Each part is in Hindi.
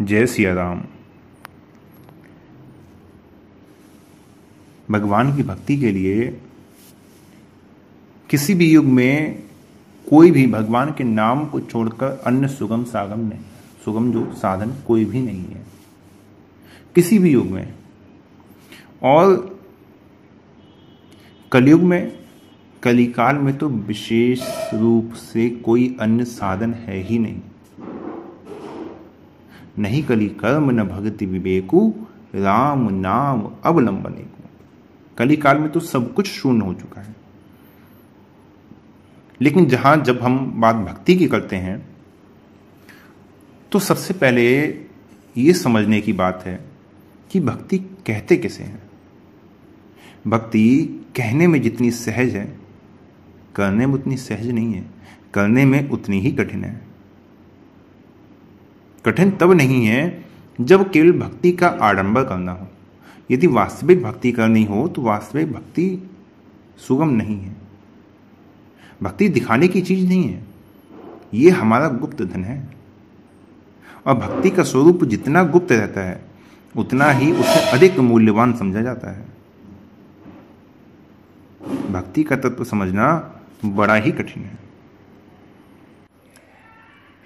जय सिया राम भगवान की भक्ति के लिए किसी भी युग में कोई भी भगवान के नाम को छोड़कर अन्य सुगम सागम नहीं सुगम जो साधन कोई भी नहीं है किसी भी युग में और कलयुग में कलिकाल में तो विशेष रूप से कोई अन्य साधन है ही नहीं नहीं कली कर्म न भगति विवेकु राम नाम अवलंबने को कली काल में तो सब कुछ शून्य हो चुका है लेकिन जहां जब हम बात भक्ति की करते हैं तो सबसे पहले ये समझने की बात है कि भक्ति कहते कैसे हैं भक्ति कहने में जितनी सहज है करने में उतनी सहज नहीं है करने में उतनी ही कठिन है कठिन तब नहीं है जब केवल भक्ति का आडंबर करना हो यदि वास्तविक भक्ति करनी हो तो वास्तविक भक्ति सुगम नहीं है भक्ति दिखाने की चीज नहीं है ये हमारा गुप्त धन है और भक्ति का स्वरूप जितना गुप्त रहता है उतना ही उसे अधिक मूल्यवान समझा जाता है भक्ति का तत्व समझना बड़ा ही कठिन है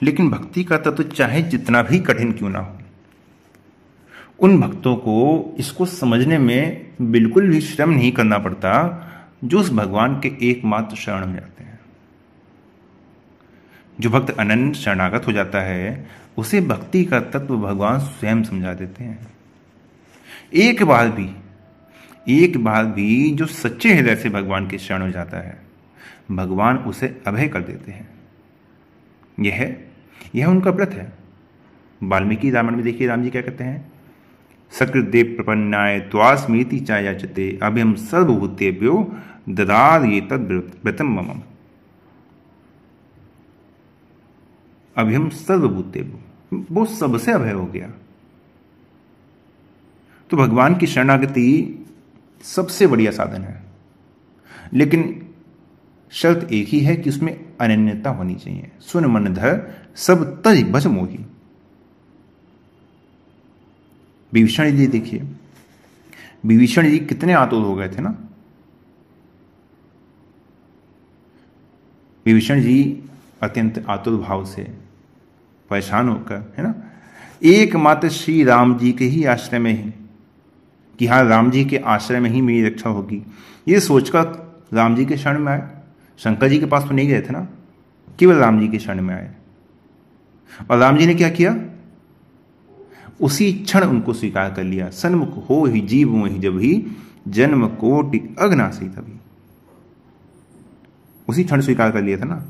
लेकिन भक्ति का तत्व चाहे जितना भी कठिन क्यों ना हो उन भक्तों को इसको समझने में बिल्कुल भी श्रम नहीं करना पड़ता जो उस भगवान के एकमात्र शरण में जाते हैं जो भक्त अनंत शरणागत हो जाता है उसे भक्ति का तत्व भगवान स्वयं समझा देते हैं एक बार भी एक बार भी जो सच्चे हृदय से भगवान के शरण हो जाता है भगवान उसे अभय कर देते हैं यह है यह उनका व्रत है वाल्मीकि रामायण में देखिए राम जी क्या कहते हैं देव प्रपन्नाय त्वास्मृति चायाचते अभ्यम सर्वभूतेभ्यो ददार ये तद व्रतम मम अभिम सर्वभूते वो सबसे अभय हो गया तो भगवान की शरणागति सबसे बढ़िया साधन है लेकिन शर्त एक ही है कि उसमें अनन्यता होनी चाहिए सुन मन धर सब तज बस मोही विभीषण जी देखिए विभीषण जी कितने आतुर हो गए थे ना विभीषण जी अत्यंत आतुर भाव से परेशान होकर है ना एकमात्र श्री राम जी के ही आश्रय में ही कि हाँ राम जी के आश्रय में ही मेरी रक्षा होगी ये सोचकर राम जी के शरण में आए शंकर जी के पास तो नहीं गए थे ना केवल राम जी के क्षण में आए और राम जी ने क्या किया उसी क्षण उनको स्वीकार कर लिया सन्मुख हो ही जीव ही जब ही जन्म कोटि अग्नासी तभी उसी क्षण स्वीकार कर लिया था ना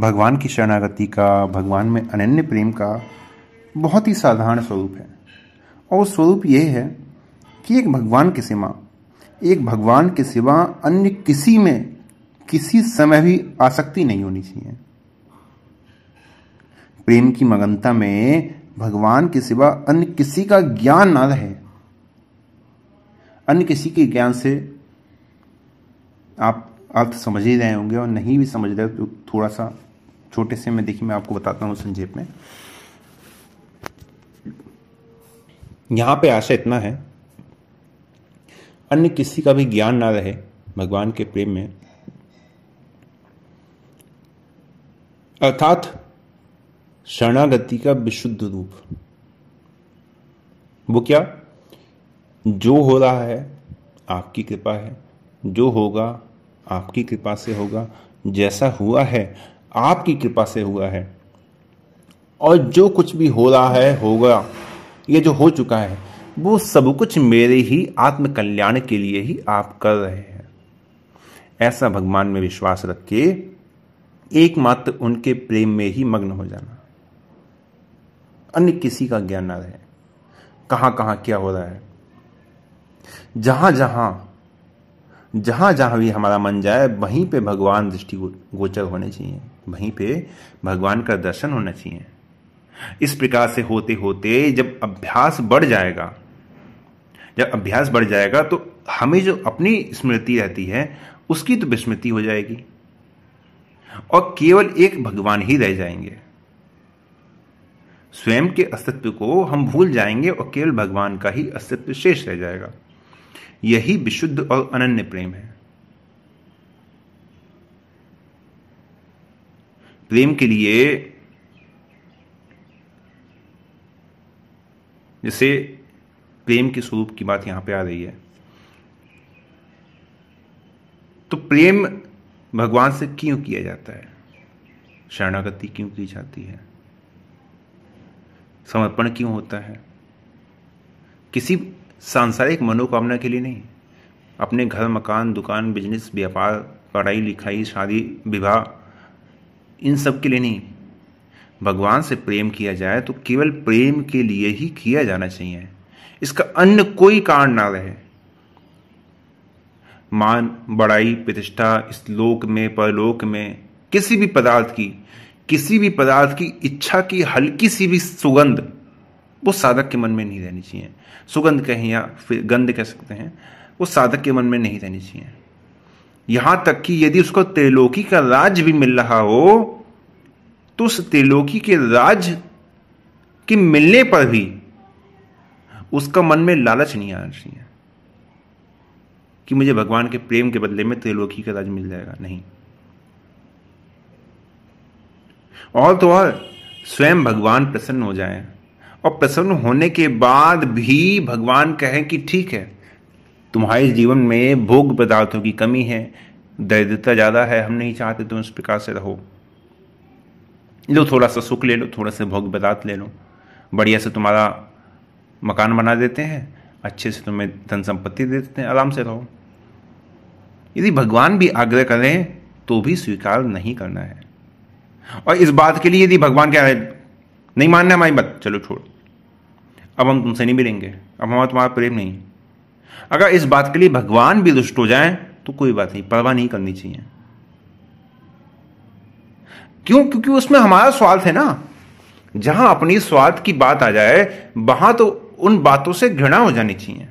भगवान की शरणागति का भगवान में अनन्य प्रेम का बहुत ही साधारण स्वरूप है और स्वरूप यह है कि एक भगवान की सीमा एक भगवान के सिवा अन्य किसी में किसी समय भी आसक्ति नहीं होनी चाहिए प्रेम की मगनता में भगवान के सिवा अन्य किसी का ज्ञान ना रहे अन्य किसी के ज्ञान से आप अर्थ तो समझ ही रहे होंगे और नहीं भी समझ रहे तो थोड़ा सा छोटे से मैं देखिए मैं आपको बताता हूँ संक्षेप में यहाँ पे आशा इतना है अन्य किसी का भी ज्ञान ना रहे भगवान के प्रेम में अर्थात शरणागति का विशुद्ध रूप वो क्या जो हो रहा है आपकी कृपा है जो होगा आपकी कृपा से होगा जैसा हुआ है आपकी कृपा से हुआ है और जो कुछ भी हो रहा है होगा ये जो हो चुका है वो सब कुछ मेरे ही आत्मकल्याण के लिए ही आप कर रहे हैं ऐसा भगवान में विश्वास रख के एकमात्र उनके प्रेम में ही मग्न हो जाना अन्य किसी का ज्ञान ना रहे कहाँ कहां क्या हो रहा है जहां जहां जहां जहां भी हमारा मन जाए वहीं पे भगवान दृष्टि गोचर होने चाहिए वहीं पे भगवान का दर्शन होना चाहिए इस प्रकार से होते होते जब अभ्यास बढ़ जाएगा जब अभ्यास बढ़ जाएगा तो हमें जो अपनी स्मृति रहती है उसकी तो विस्मृति हो जाएगी और केवल एक भगवान ही रह जाएंगे स्वयं के अस्तित्व को हम भूल जाएंगे और केवल भगवान का ही अस्तित्व शेष रह जाएगा यही विशुद्ध और अनन्य प्रेम है प्रेम के लिए जैसे प्रेम के स्वरूप की बात यहाँ पे आ रही है तो प्रेम भगवान से क्यों किया जाता है शरणागति क्यों की जाती है समर्पण क्यों होता है किसी सांसारिक मनोकामना के लिए नहीं अपने घर मकान दुकान बिजनेस व्यापार पढ़ाई लिखाई शादी विवाह इन सब के लिए नहीं भगवान से प्रेम किया जाए तो केवल प्रेम के लिए ही किया जाना चाहिए इसका अन्य कोई कारण ना रहे मान बड़ाई प्रतिष्ठा इस लोक में परलोक में किसी भी पदार्थ की किसी भी पदार्थ की इच्छा की हल्की सी भी सुगंध वो साधक के मन में नहीं रहनी चाहिए सुगंध कहें या फिर गंध कह सकते हैं वो साधक के मन में नहीं रहनी चाहिए यहां तक कि यदि उसको त्रिलोकी का राज भी मिल रहा हो तो उस त्रिलोकी के राज के मिलने पर भी उसका मन में लालच नहीं आना चाहिए कि मुझे भगवान के प्रेम के बदले में त्रिलोकी का राज मिल जाएगा नहीं और तो और स्वयं भगवान प्रसन्न हो जाए और प्रसन्न होने के बाद भी भगवान कहें कि ठीक है तुम्हारे जीवन में भोग पदार्थों की कमी है दरिद्रता ज़्यादा है हम नहीं चाहते तुम इस प्रकार से रहो लो थोड़ा सा सुख ले लो थोड़ा सा भोग पदार्थ ले लो बढ़िया से तुम्हारा मकान बना देते हैं अच्छे से तुम्हें धन संपत्ति दे देते हैं आराम से रहो यदि भगवान भी आग्रह करें तो भी स्वीकार नहीं करना है और इस बात के लिए यदि भगवान क्या है नहीं मानना हमारी बात चलो छोड़ अब हम तुमसे नहीं मिलेंगे अब हमारा तुम्हारा प्रेम नहीं अगर इस बात के लिए भगवान भी दुष्ट हो जाए तो कोई बात नहीं परवाह नहीं करनी चाहिए क्यों क्योंकि उसमें हमारा स्वार्थ है ना जहां अपनी स्वार्थ की बात आ जाए वहां तो उन बातों से घृणा हो जानी चाहिए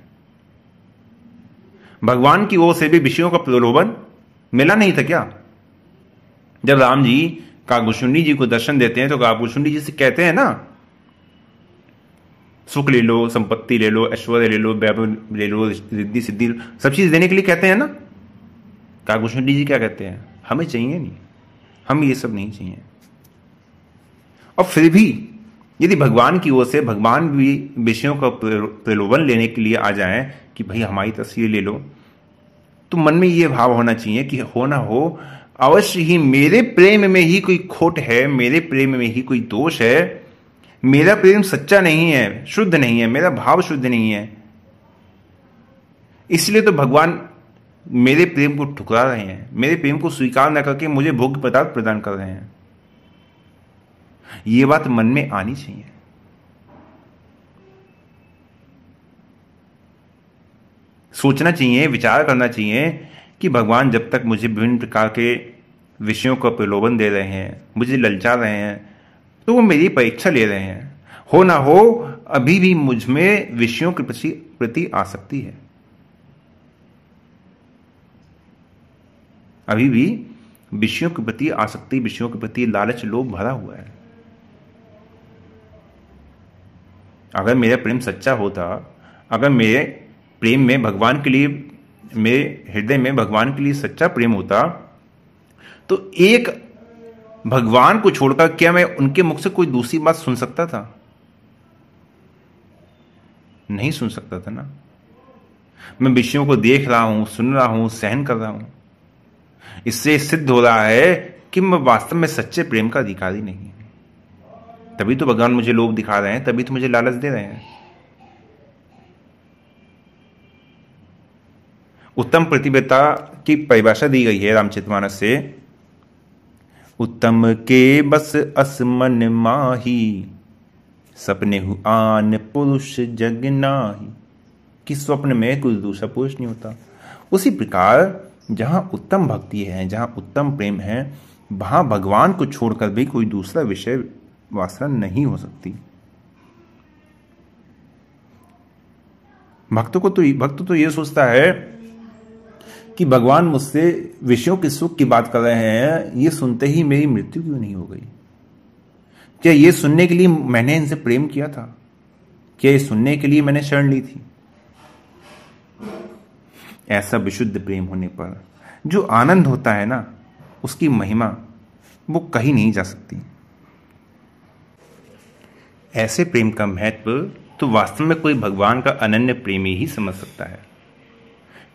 भगवान की ओर से भी विषयों का प्रलोभन मिला नहीं था क्या जब राम जी कागुशुंडी जी को दर्शन देते हैं तो कागुशुंडी जी से कहते हैं ना सुख ले लो संपत्ति ले लो ऐश्वर्य ले लो वैभव ले लो रिद्धि सिद्धि सब चीज देने के लिए कहते हैं ना कागुशुंडी जी क्या कहते हैं हमें चाहिए नहीं हम ये सब नहीं चाहिए और फिर भी यदि भगवान की ओर से भगवान भी विषयों का प्रलोभन लेने के लिए आ जाए कि भाई हमारी तस्वीर ले लो तो मन में ये भाव होना चाहिए कि हो ना हो अवश्य ही मेरे प्रेम में ही कोई खोट है मेरे प्रेम में ही कोई दोष है मेरा प्रेम सच्चा नहीं है शुद्ध नहीं है मेरा भाव शुद्ध नहीं है इसलिए तो भगवान मेरे प्रेम को ठुकरा रहे हैं मेरे प्रेम को स्वीकार न करके मुझे भोग्य पदार्थ प्रदान कर रहे हैं ये बात मन में आनी चाहिए सोचना चाहिए विचार करना चाहिए कि भगवान जब तक मुझे विभिन्न प्रकार के विषयों का प्रलोभन दे रहे हैं मुझे ललचा रहे हैं तो वो मेरी परीक्षा ले रहे हैं हो ना हो अभी भी मुझ में विषयों के प्रति प्रति आसक्ति है अभी भी विषयों के प्रति आसक्ति विषयों के प्रति लालच लोभ भरा हुआ है अगर मेरा प्रेम सच्चा होता अगर मेरे प्रेम में भगवान के लिए मेरे हृदय में भगवान के लिए सच्चा प्रेम होता तो एक भगवान को छोड़कर क्या मैं उनके मुख से कोई दूसरी बात सुन सकता था नहीं सुन सकता था ना मैं विषयों को देख रहा हूं सुन रहा हूं सहन कर रहा हूं इससे सिद्ध हो रहा है कि मैं वास्तव में सच्चे प्रेम का अधिकारी नहीं तभी तो भगवान मुझे लोभ दिखा रहे हैं तभी तो मुझे लालच दे रहे हैं उत्तम प्रतिबद्धता की परिभाषा दी गई है रामचरितमानस से उत्तम के बस असमन माही सपने हु आन पुरुष जग नाही कि स्वप्न में कुछ दूसरा पुरुष नहीं होता उसी प्रकार जहां उत्तम भक्ति है जहां उत्तम प्रेम है वहां भगवान को छोड़कर भी कोई दूसरा विषय वासना नहीं हो सकती भक्त को तो भक्त तो यह सोचता है कि भगवान मुझसे विषयों के सुख की बात कर रहे हैं यह सुनते ही मेरी मृत्यु क्यों नहीं हो गई क्या यह सुनने के लिए मैंने इनसे प्रेम किया था क्या यह सुनने के लिए मैंने शरण ली थी ऐसा विशुद्ध प्रेम होने पर जो आनंद होता है ना उसकी महिमा वो कहीं नहीं जा सकती ऐसे प्रेम का महत्व तो वास्तव में कोई भगवान का अनन्य प्रेमी ही समझ सकता है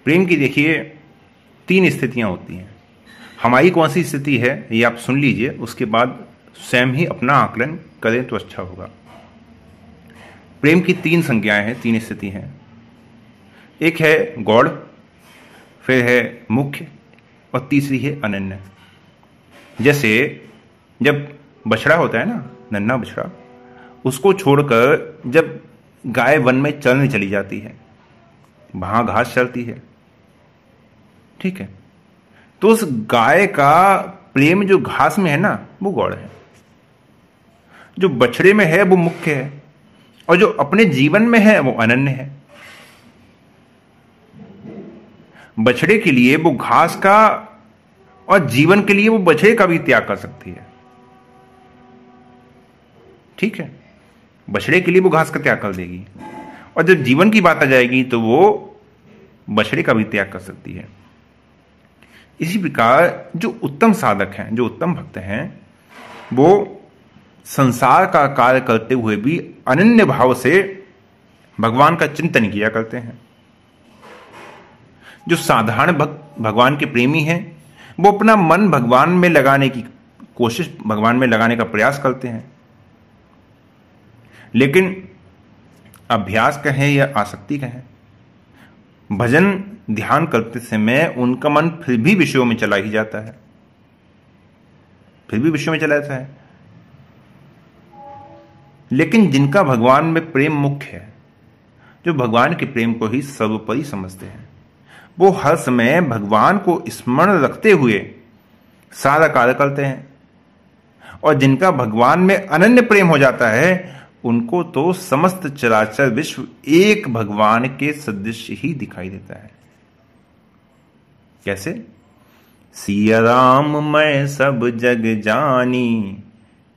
प्रेम की देखिए तीन स्थितियां होती हैं हमारी कौन सी स्थिति है ये आप सुन लीजिए उसके बाद स्वयं ही अपना आकलन करें तो अच्छा होगा प्रेम की तीन संज्ञाएं हैं तीन स्थिति हैं एक है गौड़ फिर है मुख्य और तीसरी है अनन्य जैसे जब बछड़ा होता है ना नन्ना बछड़ा उसको छोड़कर जब गाय वन में चलने चली जाती है वहां घास चलती है ठीक है तो उस गाय का प्रेम जो घास में है ना वो गौड़ है जो बछड़े में है वो मुख्य है और जो अपने जीवन में है वो अनन्य है बछड़े के लिए वो घास का और जीवन के लिए वो बछड़े का भी त्याग कर सकती है ठीक है बछड़े के लिए वो घास का त्याग कर देगी और जब जीवन की बात आ जाएगी तो वो बछड़े का भी त्याग कर सकती है इसी प्रकार जो उत्तम साधक हैं जो उत्तम भक्त हैं वो संसार का कार्य करते हुए भी अनन्य भाव से भगवान का चिंतन किया करते हैं जो साधारण भक्त भगवान के प्रेमी हैं वो अपना मन भगवान में लगाने की कोशिश भगवान में लगाने का प्रयास करते हैं लेकिन अभ्यास कहें या आसक्ति कहें भजन ध्यान करते समय उनका मन फिर भी विषयों में चला ही जाता है फिर भी विषयों में चला जाता है लेकिन जिनका भगवान में प्रेम मुख्य है जो भगवान के प्रेम को ही सर्वोपरि समझते हैं वो हर समय भगवान को स्मरण रखते हुए सारा कार्य करते हैं और जिनका भगवान में अनन्य प्रेम हो जाता है उनको तो समस्त चराचर विश्व एक भगवान के सदृश ही दिखाई देता है कैसे सिया राम मैं सब जग जानी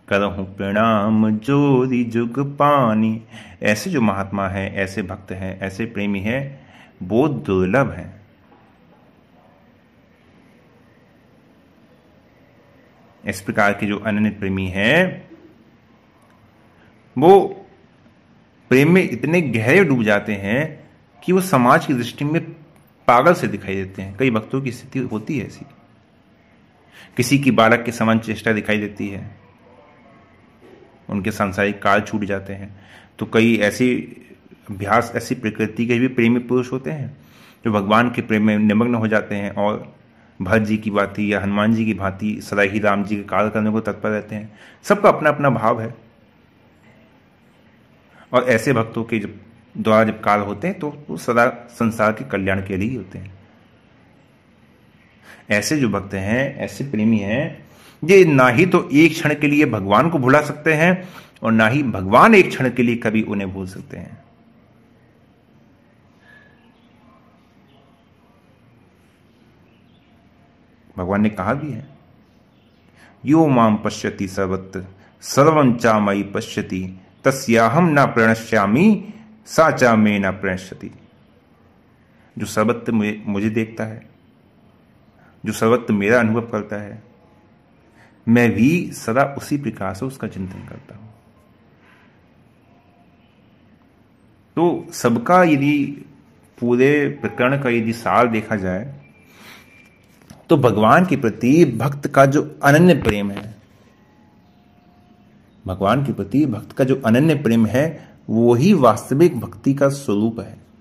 करहूं प्रणाम जोरी जुग पानी ऐसे जो महात्मा है ऐसे भक्त है ऐसे प्रेमी है वो दुर्लभ है इस प्रकार के जो अनन्य प्रेमी हैं वो प्रेम में इतने गहरे डूब जाते हैं कि वो समाज की दृष्टि में पागल से दिखाई देते हैं कई भक्तों की स्थिति होती है ऐसी किसी की बालक के समान चेष्टा दिखाई देती है उनके सांसारिक काल छूट जाते हैं तो कई ऐसी अभ्यास ऐसी प्रकृति के भी प्रेमी पुरुष होते हैं जो भगवान के प्रेम में निमग्न हो जाते हैं और भरत जी की भांति या हनुमान जी की भांति सदा ही राम जी के काल करने को तत्पर रहते हैं सबका अपना अपना भाव है और ऐसे भक्तों के जब द्वारा जब काल होते हैं तो वो सदा संसार के कल्याण के लिए ही होते हैं ऐसे जो भक्त हैं ऐसे प्रेमी हैं ये ना ही तो एक क्षण के लिए भगवान को भुला सकते हैं और ना ही भगवान एक क्षण के लिए कभी उन्हें भूल सकते हैं भगवान ने कहा भी है यो माम पश्यति सर्वत्र सर्वंचा मई पश्यती तस्याहम न प्रणश्यामी साचा में न प्रणश्यति जो सर्वत्र मुझे देखता है जो सर्वत्र मेरा अनुभव करता है मैं भी सदा उसी प्रकार से उसका चिंतन करता हूं तो सबका यदि पूरे प्रकरण का यदि साल देखा जाए तो भगवान के प्रति भक्त का जो अनन्य प्रेम है भगवान के प्रति भक्त का जो अनन्य प्रेम है वो ही वास्तविक भक्ति का स्वरूप है